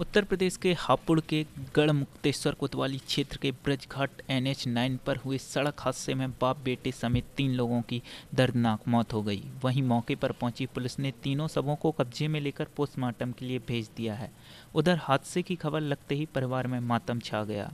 उत्तर प्रदेश के हापुड़ के गढ़ मुक्तेश्वर कोतवाली क्षेत्र के ब्रजघाट एच नाइन पर हुए सड़क हादसे में बाप बेटे समेत तीन लोगों की दर्दनाक मौत हो गई वहीं मौके पर पहुंची पुलिस ने तीनों सबों को कब्जे में लेकर पोस्टमार्टम के लिए भेज दिया है उधर हादसे की खबर लगते ही परिवार में मातम छा गया